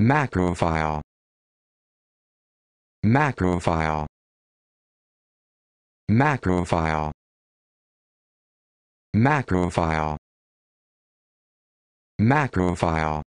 Macrophile Macrophile Macrophile Macrophile Macrophile